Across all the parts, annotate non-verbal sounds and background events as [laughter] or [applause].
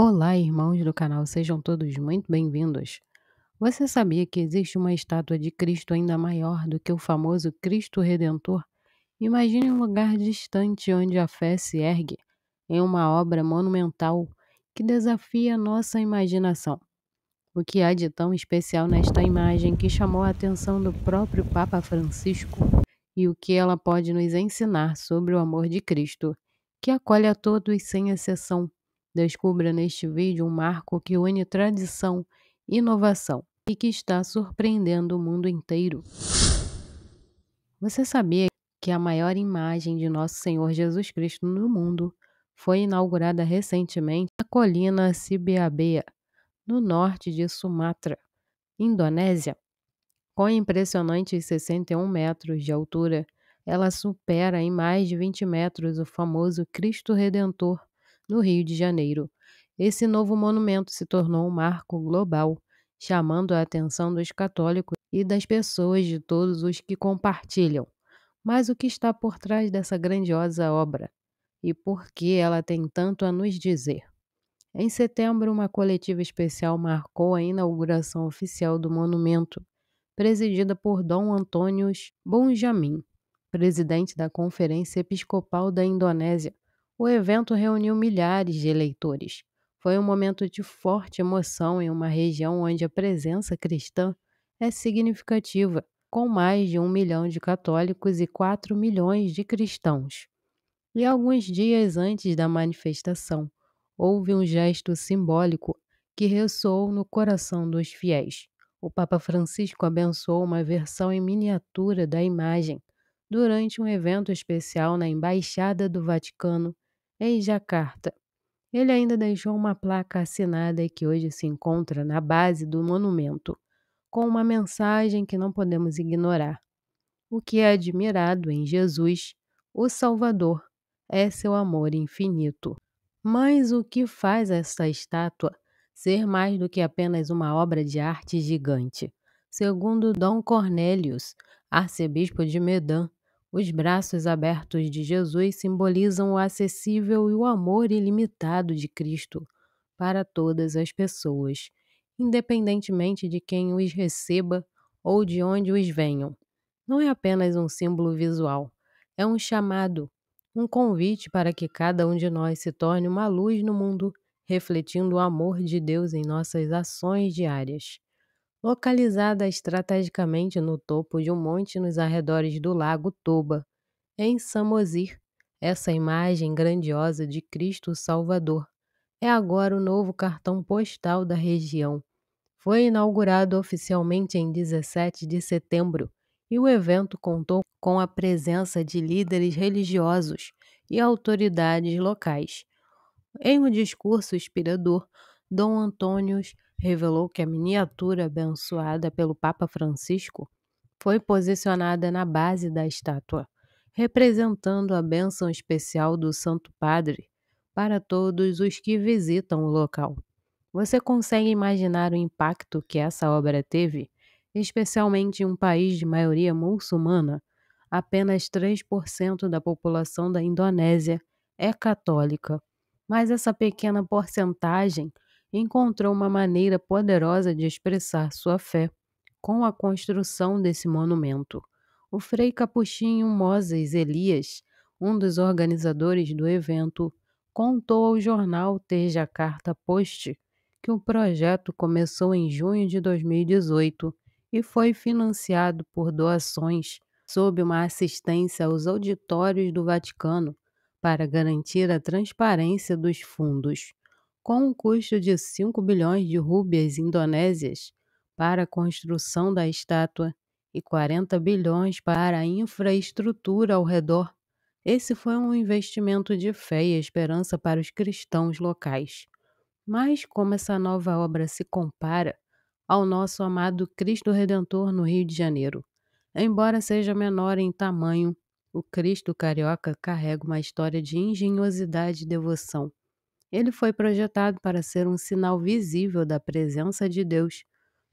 Olá, irmãos do canal, sejam todos muito bem-vindos. Você sabia que existe uma estátua de Cristo ainda maior do que o famoso Cristo Redentor? Imagine um lugar distante onde a fé se ergue em uma obra monumental que desafia nossa imaginação. O que há de tão especial nesta imagem que chamou a atenção do próprio Papa Francisco e o que ela pode nos ensinar sobre o amor de Cristo, que acolhe a todos sem exceção Descubra neste vídeo um marco que une tradição, inovação e que está surpreendendo o mundo inteiro. Você sabia que a maior imagem de Nosso Senhor Jesus Cristo no mundo foi inaugurada recentemente na colina Sibeabea, no norte de Sumatra, Indonésia? Com impressionantes 61 metros de altura, ela supera em mais de 20 metros o famoso Cristo Redentor no Rio de Janeiro. Esse novo monumento se tornou um marco global, chamando a atenção dos católicos e das pessoas de todos os que compartilham. Mas o que está por trás dessa grandiosa obra? E por que ela tem tanto a nos dizer? Em setembro, uma coletiva especial marcou a inauguração oficial do monumento, presidida por Dom Antônio Bonjamin, presidente da Conferência Episcopal da Indonésia, o evento reuniu milhares de eleitores. Foi um momento de forte emoção em uma região onde a presença cristã é significativa, com mais de um milhão de católicos e quatro milhões de cristãos. E alguns dias antes da manifestação, houve um gesto simbólico que ressoou no coração dos fiéis. O Papa Francisco abençoou uma versão em miniatura da imagem durante um evento especial na Embaixada do Vaticano em Jacarta. Ele ainda deixou uma placa assinada que hoje se encontra na base do monumento, com uma mensagem que não podemos ignorar. O que é admirado em Jesus, o Salvador, é seu amor infinito. Mas o que faz esta estátua ser mais do que apenas uma obra de arte gigante? Segundo Dom Cornelius, arcebispo de Medan, os braços abertos de Jesus simbolizam o acessível e o amor ilimitado de Cristo para todas as pessoas, independentemente de quem os receba ou de onde os venham. Não é apenas um símbolo visual, é um chamado, um convite para que cada um de nós se torne uma luz no mundo, refletindo o amor de Deus em nossas ações diárias localizada estrategicamente no topo de um monte nos arredores do Lago Toba, em Samosir. Essa imagem grandiosa de Cristo Salvador é agora o novo cartão postal da região. Foi inaugurado oficialmente em 17 de setembro e o evento contou com a presença de líderes religiosos e autoridades locais. Em um discurso inspirador, Dom Antônio revelou que a miniatura abençoada pelo Papa Francisco foi posicionada na base da estátua, representando a bênção especial do Santo Padre para todos os que visitam o local. Você consegue imaginar o impacto que essa obra teve, especialmente em um país de maioria muçulmana? Apenas 3% da população da Indonésia é católica, mas essa pequena porcentagem encontrou uma maneira poderosa de expressar sua fé com a construção desse monumento. O frei capuchinho Moses Elias, um dos organizadores do evento, contou ao jornal Carta Post que o projeto começou em junho de 2018 e foi financiado por doações sob uma assistência aos auditórios do Vaticano para garantir a transparência dos fundos com um custo de 5 bilhões de rúbias indonésias para a construção da estátua e 40 bilhões para a infraestrutura ao redor, esse foi um investimento de fé e esperança para os cristãos locais. Mas como essa nova obra se compara ao nosso amado Cristo Redentor no Rio de Janeiro? Embora seja menor em tamanho, o Cristo carioca carrega uma história de engenhosidade e devoção ele foi projetado para ser um sinal visível da presença de Deus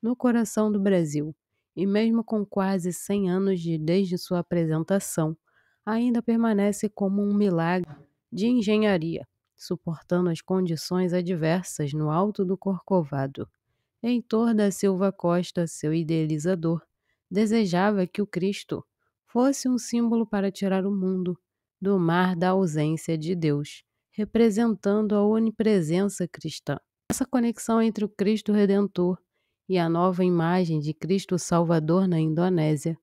no coração do Brasil, e mesmo com quase 100 anos de, desde sua apresentação, ainda permanece como um milagre de engenharia, suportando as condições adversas no alto do Corcovado. Heitor da Silva Costa, seu idealizador, desejava que o Cristo fosse um símbolo para tirar o mundo do mar da ausência de Deus representando a onipresença cristã. Essa conexão entre o Cristo Redentor e a nova imagem de Cristo Salvador na Indonésia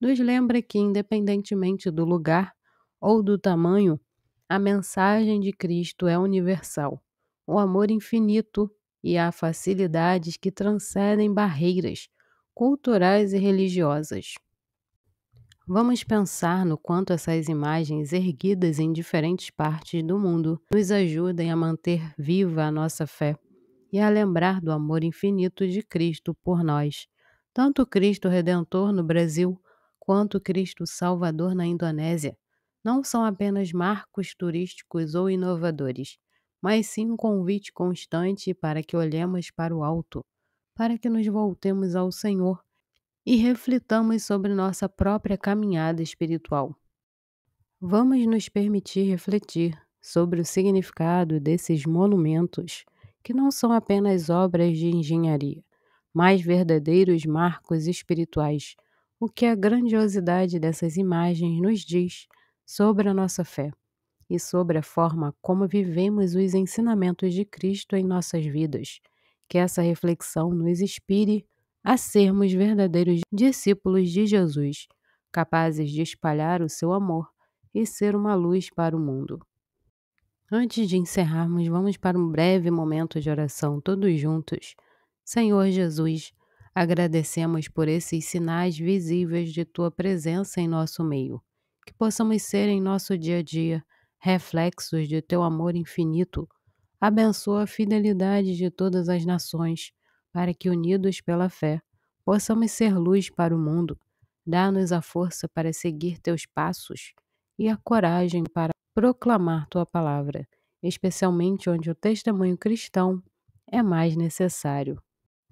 nos lembra que, independentemente do lugar ou do tamanho, a mensagem de Cristo é universal, o amor infinito e há facilidades que transcendem barreiras culturais e religiosas. Vamos pensar no quanto essas imagens erguidas em diferentes partes do mundo nos ajudem a manter viva a nossa fé e a lembrar do amor infinito de Cristo por nós, tanto Cristo Redentor no Brasil quanto Cristo Salvador na Indonésia. Não são apenas marcos turísticos ou inovadores, mas sim um convite constante para que olhemos para o alto, para que nos voltemos ao Senhor e reflitamos sobre nossa própria caminhada espiritual. Vamos nos permitir refletir sobre o significado desses monumentos, que não são apenas obras de engenharia, mas verdadeiros marcos espirituais, o que a grandiosidade dessas imagens nos diz sobre a nossa fé e sobre a forma como vivemos os ensinamentos de Cristo em nossas vidas. Que essa reflexão nos inspire a sermos verdadeiros discípulos de Jesus, capazes de espalhar o seu amor e ser uma luz para o mundo. Antes de encerrarmos, vamos para um breve momento de oração todos juntos. Senhor Jesus, agradecemos por esses sinais visíveis de tua presença em nosso meio, que possamos ser em nosso dia a dia reflexos de teu amor infinito. Abençoa a fidelidade de todas as nações para que, unidos pela fé, possamos ser luz para o mundo. Dá-nos a força para seguir teus passos e a coragem para proclamar tua palavra, especialmente onde o testemunho cristão é mais necessário.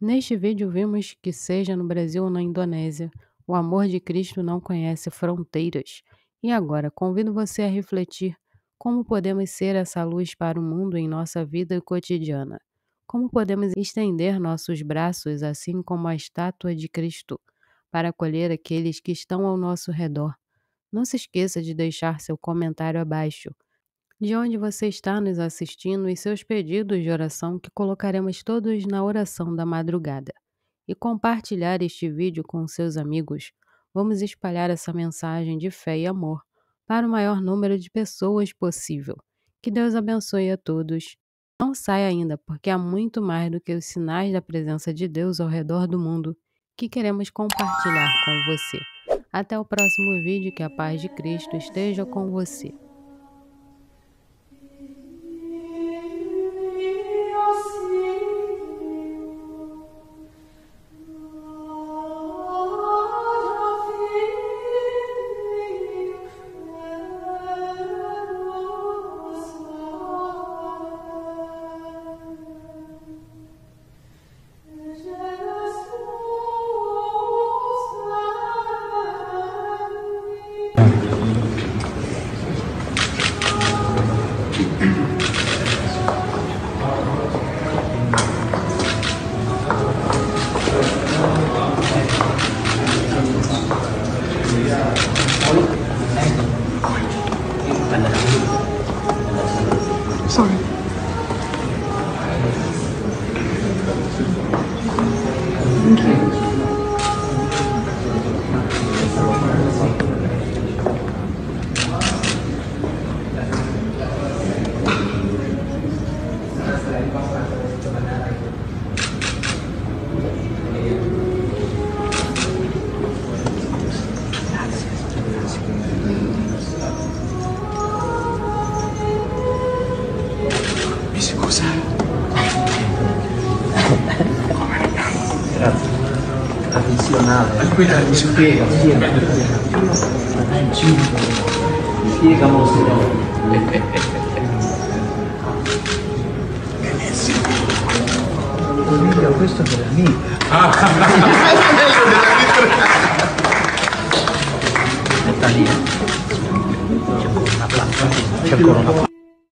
Neste vídeo, vimos que, seja no Brasil ou na Indonésia, o amor de Cristo não conhece fronteiras. E agora, convido você a refletir como podemos ser essa luz para o mundo em nossa vida cotidiana. Como podemos estender nossos braços assim como a estátua de Cristo para acolher aqueles que estão ao nosso redor? Não se esqueça de deixar seu comentário abaixo de onde você está nos assistindo e seus pedidos de oração que colocaremos todos na oração da madrugada. E compartilhar este vídeo com seus amigos. Vamos espalhar essa mensagem de fé e amor para o maior número de pessoas possível. Que Deus abençoe a todos não sai ainda, porque há muito mais do que os sinais da presença de Deus ao redor do mundo que queremos compartilhar com você. Até o próximo vídeo, que a paz de Cristo esteja com você. Sorry. Thank you. quella mi spiega, spiega, spiega, spiega, Emilio, questo è ah, [laughs] della mia. Ah, Aspetta lì. C'è ancora una placa. C'è ancora una placa.